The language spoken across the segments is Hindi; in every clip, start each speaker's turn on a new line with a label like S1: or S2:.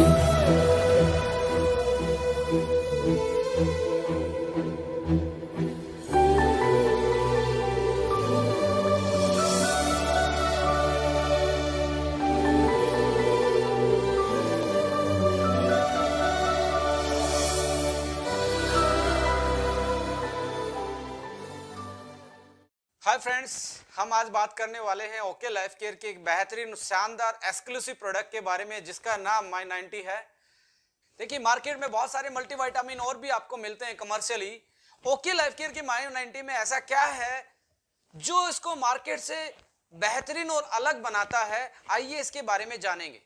S1: Thank you. हाय फ्रेंड्स हम आज बात करने वाले हैं ओके लाइफ केयर के एक बेहतरीन शानदार एक्सक्लूसिव प्रोडक्ट के बारे में जिसका नाम माई नाइन्टी है देखिए मार्केट में बहुत सारे मल्टीवाइटामिन और भी आपको मिलते हैं कमर्शियली ओके लाइफ केयर के माई नाइन्टी में ऐसा क्या है जो इसको मार्केट से बेहतरीन और अलग बनाता है आइए इसके बारे में जानेंगे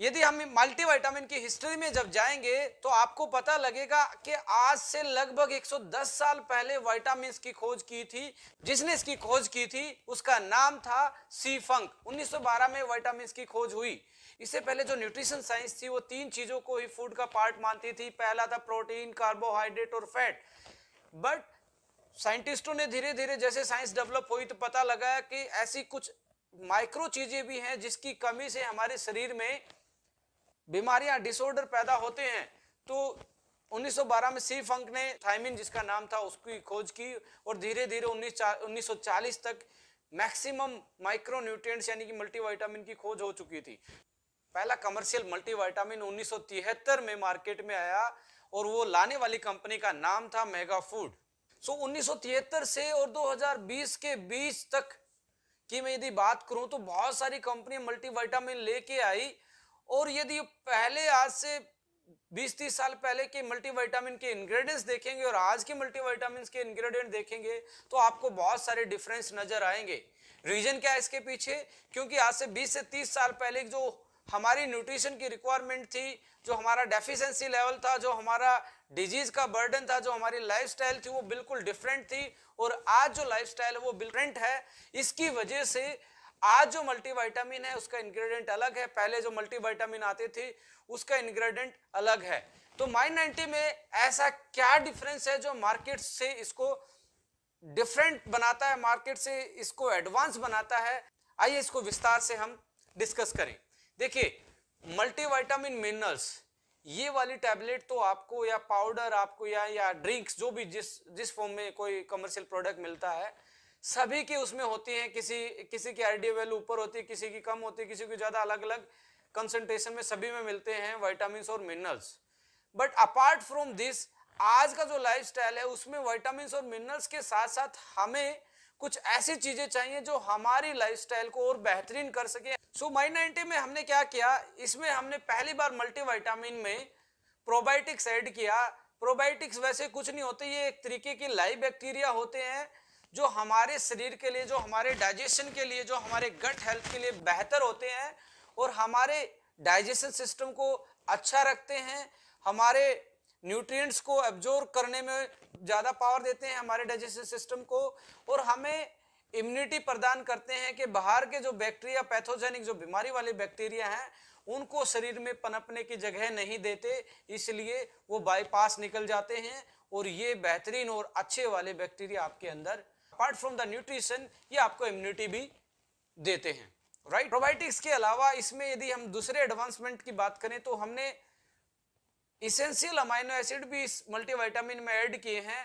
S1: यदि हम मल्टीविटामिन की हिस्ट्री में जब जाएंगे तो आपको पता लगेगा कि आज से लगभग 110 साल पहले वाइटामिन की खोज की थी जिसने इसकी खोज की थी उसका नाम था सी फंक 1912 में वाइटामिन की खोज हुई इससे पहले जो न्यूट्रिशन साइंस थी वो तीन चीज़ों को ही फूड का पार्ट मानती थी पहला था प्रोटीन कार्बोहाइड्रेट और फैट बट साइंटिस्टों ने धीरे धीरे जैसे साइंस डेवलप हुई तो पता लगा कि ऐसी कुछ माइक्रो चीज़ें भी हैं जिसकी कमी से हमारे शरीर में बीमारियां डिसऑर्डर पैदा होते हैं तो 1912 में सी फंक ने थायमिन जिसका नाम था उसकी खोज की और धीरे धीरे 1940 तक मैक्सिमम माइक्रोन्यूट्रिएंट्स यानी कि मल्टीवाइटामिन की खोज हो चुकी थी पहला कमर्शियल मल्टीवाइटामिन 1973 में मार्केट में आया और वो लाने वाली कंपनी का नाम था मेगा फूड सो उन्नीस से और 2020 के बीच तक की मैं यदि बात करूं तो बहुत सारी कंपनी मल्टीवाइटामिन लेके आई और यदि पहले आज से 20-30 साल पहले के मल्टीविटामिन के इंग्रेडिएंट्स देखेंगे और आज के मल्टीविटामिन के इंग्रेडिएंट देखेंगे तो आपको बहुत सारे डिफरेंस नजर आएंगे रीजन क्या है इसके पीछे क्योंकि आज से 20 से 30 साल पहले जो हमारी न्यूट्रिशन की रिक्वायरमेंट थी जो हमारा डेफिशिएंसी लेवल था जो हमारा डिजीज का बर्डन था जो हमारी लाइफस्टाइल थी वो बिल्कुल डिफरेंट थी और आज जो लाइफस्टाइल है वो डिफरेंट है इसकी वजह से आज जो मल्टीवाइटामिन है उसका इंग्रेडिएंट अलग है पहले जो मल्टीवाइटामिन आती थी उसका इंग्रेडिएंट अलग है तो माइन नाइनटी में ऐसा क्या डिफरेंस है जो मार्केट से इसको डिफरेंट बनाता है मार्केट से इसको एडवांस बनाता है आइए इसको विस्तार से हम डिस्कस करें देखिए मल्टीवाइटामिन मिनरल्स ये वाली टैबलेट तो आपको या पाउडर आपको या या ड्रिंक्स जो भी जिस जिस फॉर्म में कोई कमर्शियल प्रोडक्ट मिलता है सभी की उसमें होती है किसी किसी की आईडी वैल्यू ऊपर होती है किसी की कम होती है किसी की ज़्यादा अलग अलग कंसेंट्रेशन में सभी में मिलते हैं वाइटामिन और minerals but apart from this आज का जो लाइफ स्टाइल है उसमें वाइटामिन और मिनरल्स के साथ साथ हमें कुछ ऐसी चीजें चाहिए जो हमारी लाइफस्टाइल को और बेहतरीन कर सके सो माई नाइनटी में हमने क्या किया इसमें हमने पहली बार मल्टीवाइटामिन में प्रोबायोटिक्स ऐड किया प्रोबायोटिक्स वैसे कुछ नहीं होते ये एक तरीके के लाइव बैक्टीरिया होते हैं जो हमारे शरीर के लिए जो हमारे डाइजेशन के लिए जो हमारे गट हेल्थ के लिए बेहतर होते हैं और हमारे डाइजेशन सिस्टम को अच्छा रखते हैं हमारे न्यूट्रिएंट्स को एब्जॉर्ब करने में ज़्यादा पावर देते हैं हमारे डाइजेशन सिस्टम को और हमें इम्यूनिटी प्रदान करते हैं कि बाहर के जो बैक्टीरिया पैथोजेनिक जो बीमारी वाले बैक्टीरिया हैं उनको शरीर में पनपने की जगह नहीं देते इसलिए वो बाईपास निकल जाते हैं और ये बेहतरीन और अच्छे वाले बैक्टीरिया आपके अंदर अपार्ट फ्रॉम द न्यूट्रिशन ये आपको इम्यूनिटी भी देते हैं राइट right? प्रोबायोटिक्स के अलावा इसमें यदि हम दूसरे एडवांसमेंट की बात करें तो हमने इसेंशियल अमाइनो एसिड भी इस मल्टीविटामिन में ऐड किए हैं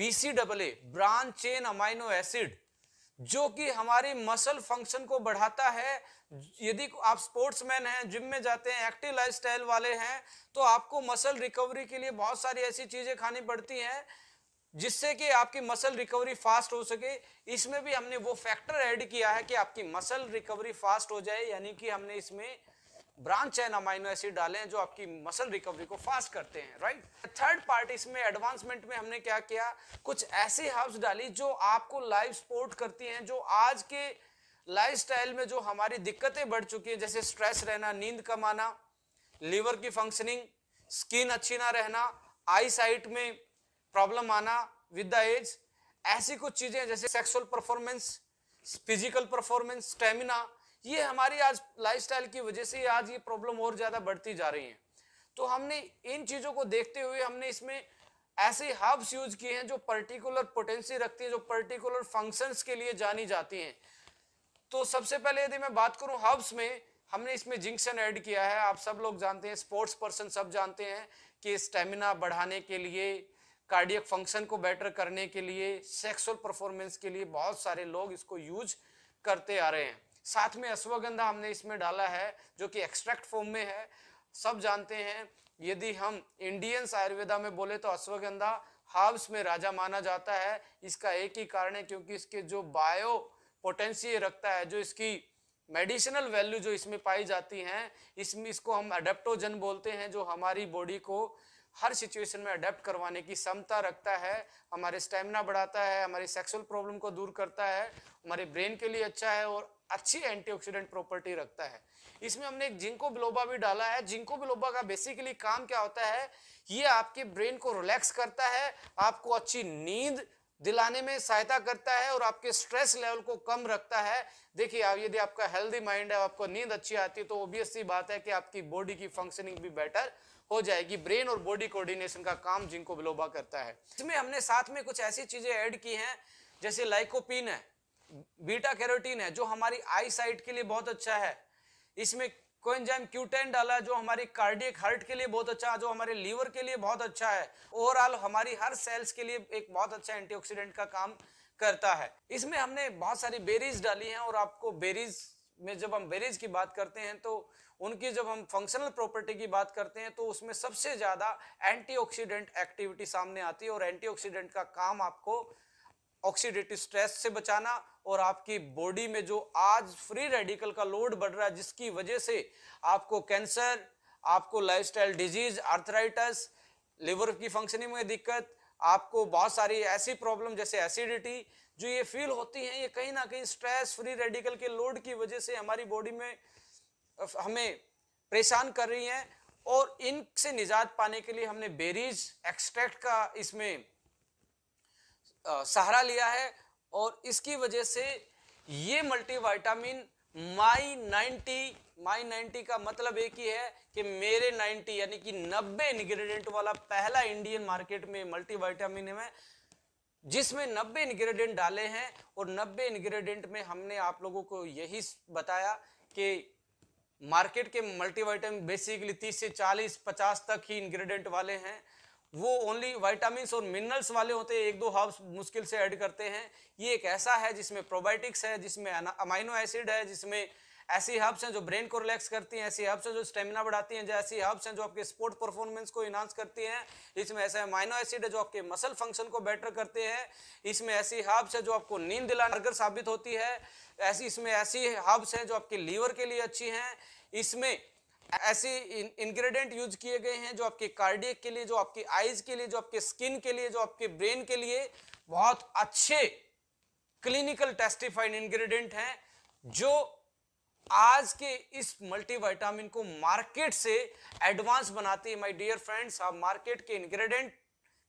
S1: BC double A branch chain amino acid जो कि हमारी मसल फंक्शन को बढ़ाता है यदि आप स्पोर्ट्समैन हैं जिम में जाते हैं एक्टिव लाइफस्टाइल वाले हैं तो आपको मसल रिकवरी के लिए बहुत सारी ऐसी चीज़ें खानी पड़ती हैं जिससे कि आपकी मसल रिकवरी फास्ट हो सके इसमें भी हमने वो फैक्टर ऐड किया है कि आपकी मसल रिकवरी फास्ट हो जाए यानी कि हमने इसमें ब्रांच एन अमाइनो एसिड डाले हैं जो आपकी मसल रिकवरी को फास्ट करते हैं राइट थर्ड पार्ट इसमें एडवांसमेंट में हमने क्या किया कुछ ऐसे हर्ब्स डाली जो आपको लाइफ सपोर्ट करती हैं जो आज के लाइफस्टाइल में जो हमारी दिक्कतें बढ़ चुकी हैं जैसे स्ट्रेस रहना नींद कम आना लीवर की फंक्शनिंग स्किन अच्छी ना रहना आई साइट में प्रॉब्लम आना विद द एज ऐसी कुछ चीज़ें जैसे sexual performance physical performance stamina ये हमारी आज लाइफस्टाइल की वजह से आज ये प्रॉब्लम और ज़्यादा बढ़ती जा रही है तो हमने इन चीज़ों को देखते हुए हमने इसमें ऐसे हब्स यूज किए हैं जो पर्टिकुलर पोटेंसी रखती हैं जो पर्टिकुलर फंक्शंस के लिए जानी जाती हैं तो सबसे पहले यदि मैं बात करूं हब्स में हमने इसमें जिंक्शन ऐड किया है आप सब लोग जानते हैं स्पोर्ट्स पर्सन सब जानते हैं कि स्टेमिना बढ़ाने के लिए कार्डियक फंक्शन को बेटर करने के लिए सेक्सुअल परफॉर्मेंस के लिए बहुत सारे लोग इसको यूज करते आ रहे हैं साथ में अश्वगंधा हमने इसमें डाला है जो कि एक्सट्रैक्ट फॉर्म में है सब जानते हैं यदि हम इंडियन आयुर्वेदा में बोले तो अश्वगंधा हार्ब्स में राजा माना जाता है इसका एक ही कारण है क्योंकि इसके जो बायो पोटेंसी रखता है जो इसकी मेडिसिनल वैल्यू जो इसमें पाई जाती हैं इसमें इसको हम अडेप्टोजन बोलते हैं जो हमारी बॉडी को हर सिचुएशन में अडेप्ट करवाने की क्षमता रखता है हमारे स्टेमिना बढ़ाता है हमारी सेक्सुअल प्रॉब्लम को दूर करता है हमारे ब्रेन के लिए अच्छा है और अच्छी एंटीऑक्सीडेंट प्रॉपर्टी रखता है इसमें हमने एक जिंको बिलोबा भी डाला है जिंको बिलोबा का बेसिकली काम क्या होता है ये आपके ब्रेन को रिलैक्स करता है आपको अच्छी नींद दिलाने में सहायता करता है और आपके स्ट्रेस लेवल को कम रखता है देखिए आप यदि आपका हेल्दी माइंड है आपको नींद अच्छी आती है तो ओबियस सी बात है कि आपकी बॉडी की फंक्शनिंग भी बेटर हो जाएगी ब्रेन और बॉडी कोऑर्डिनेशन का काम जिनको बिलोबा करता है इसमें हमने साथ में कुछ ऐसी चीजें ऐड की हैं जैसे लाइकोपिन है बीटा कैरोटीन है जो हमारी आई साइट के लिए बहुत अच्छा है इसमें कोएंजाइम क्यूटेन डाला जो हमारी कार्डियक हार्ट के लिए बहुत अच्छा है जो हमारे लीवर के लिए बहुत अच्छा है ओवरऑल हमारी हर सेल्स के लिए एक बहुत अच्छा एंटीऑक्सीडेंट का काम करता है इसमें हमने बहुत सारी बेरीज डाली हैं और आपको बेरीज में जब हम बेरेज की बात करते हैं तो उनकी जब हम फंक्शनल प्रॉपर्टी की बात करते हैं तो उसमें सबसे ज़्यादा एंटीऑक्सीडेंट एक्टिविटी सामने आती है और एंटीऑक्सीडेंट का काम आपको ऑक्सीडेटिव स्ट्रेस से बचाना और आपकी बॉडी में जो आज फ्री रेडिकल का लोड बढ़ रहा है जिसकी वजह से आपको कैंसर आपको लाइफस्टाइल डिजीज आर्थराइटस लिवर की फंक्शनिंग में दिक्कत आपको बहुत सारी ऐसी प्रॉब्लम जैसे एसिडिटी जो ये फील होती हैं ये कहीं ना कहीं स्ट्रेस फ्री रेडिकल के लोड की वजह से हमारी बॉडी में हमें परेशान कर रही हैं और इनसे निजात पाने के लिए हमने बेरीज एक्सट्रैक्ट का इसमें सहारा लिया है और इसकी वजह से ये multivitamin my ninety my ninety का मतलब एक ही है कि मेरे नाइनटी यानी कि नब्बे इंग्रेडिएंट वाला पहला इंडियन मार्केट में मल्टीवाइटामिन है जिसमें नब्बे इंग्रेडिएंट डाले हैं और नब्बे इंग्रेडिएंट में हमने आप लोगों को यही बताया कि मार्केट के मल्टीवाइटाम बेसिकली तीस से चालीस पचास तक ही इंग्रेडिएंट वाले हैं वो ओनली वाइटामिन और मिनरल्स वाले होते हैं एक दो हर्ब्स मुश्किल से ऐड करते हैं ये एक ऐसा है जिसमें प्रोबायोटिक्स है जिसमें अमाइनो एसिड है जिसमें ऐसी हर्ब्स हैं जो ब्रेन को रिलैक्स करती हैं ऐसी हर्ब्स हैं जो स्टेमिना बढ़ाती हैं जैसी हर्ब्स हैं जो आपके स्पोर्ट परफॉर्मेंस को इन्हांस करती हैं इसमें ऐसे माइनो एसिड है जो आपके मसल फंक्शन को बेटर करते हैं इसमें ऐसी हर्ब्स है जो आपको नींद दिलाकर साबित होती है ऐसी इसमें ऐसी हर्ब्स हैं जो आपके लीवर के लिए अच्छी हैं इसमें ऐसी इंग्रेडिएंट यूज किए गए हैं जो आपके कार्डियक के लिए जो आपकी आईज के लिए जो आपके स्किन के लिए जो आपके ब्रेन के लिए बहुत अच्छे क्लिनिकल टेस्टिफाइड इंग्रेडिएंट हैं जो आज के इस मल्टीविटामिन को मार्केट से एडवांस बनाती है माय डियर फ्रेंड्स आप मार्केट के इंग्रेडिएंट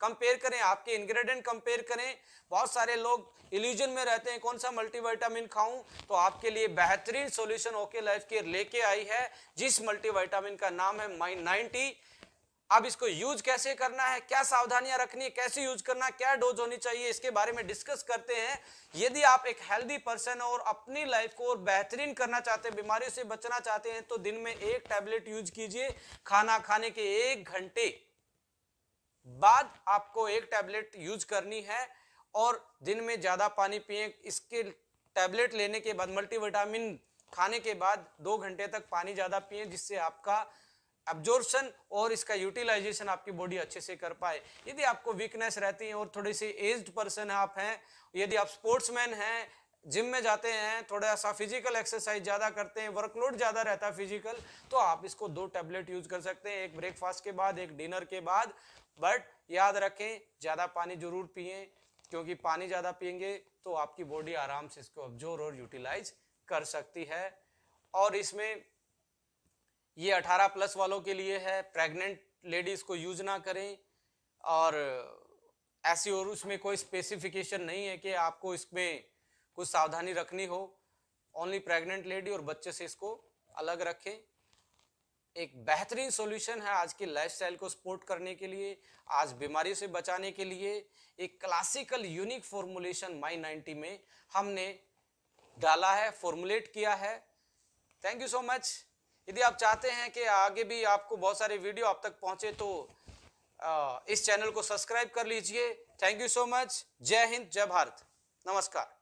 S1: कंपेयर करें आपके इंग्रेडिएंट कंपेयर करें बहुत सारे लोग इल्यूजन में रहते हैं कौन सा मल्टीविटामिन खाऊं तो आपके लिए बेहतरीन सॉल्यूशन ओके लाइफ केयर लेके आई है जिस मल्टीविटामिन का नाम है माइन नाइनटी अब इसको यूज कैसे करना है क्या सावधानियां रखनी है कैसे यूज करना क्या डोज होनी चाहिए इसके बारे में डिस्कस करते हैं यदि आप एक हेल्दी पर्सन और अपनी लाइफ को और बेहतरीन करना चाहते हैं बीमारियों से बचना चाहते हैं तो दिन में एक टैबलेट यूज कीजिए खाना खाने के एक घंटे बाद आपको एक टैबलेट यूज करनी है और दिन में ज़्यादा पानी पिए इसके टैबलेट लेने के बाद मल्टीविटामिन खाने के बाद दो घंटे तक पानी ज़्यादा पिए जिससे आपका एब्जॉर्शन और इसका यूटिलाइजेशन आपकी बॉडी अच्छे से कर पाए यदि आपको वीकनेस रहती है और थोड़ी सी एज्ड पर्सन आप हैं यदि आप स्पोर्ट्समैन हैं जिम में जाते हैं थोड़ा सा फिजिकल एक्सरसाइज ज़्यादा करते हैं वर्कलोड ज़्यादा रहता है फिजिकल तो आप इसको दो टैबलेट यूज़ कर सकते हैं एक ब्रेकफास्ट के बाद एक डिनर के बाद बट याद रखें ज़्यादा पानी जरूर पिए क्योंकि पानी ज़्यादा पियेंगे तो आपकी बॉडी आराम से इसको अब्जोर और यूटिलाइज कर सकती है और इसमें ये 18 प्लस वालों के लिए है प्रेग्नेंट लेडीज़ को यूज ना करें और ऐसी और उसमें कोई स्पेसिफिकेशन नहीं है कि आपको इसमें कुछ सावधानी रखनी हो ओनली प्रेग्नेंट लेडी और बच्चे से इसको अलग रखें एक बेहतरीन सॉल्यूशन है आज की लाइफस्टाइल को सपोर्ट करने के लिए आज बीमारी से बचाने के लिए एक classical unique formulation my ninety में हमने डाला है फॉर्मुलेट किया है थैंक यू सो मच यदि आप चाहते हैं कि आगे भी आपको बहुत सारे वीडियो आप तक पहुंचे तो इस चैनल को सब्सक्राइब कर लीजिए थैंक यू सो मच जय हिंद जय भारत नमस्कार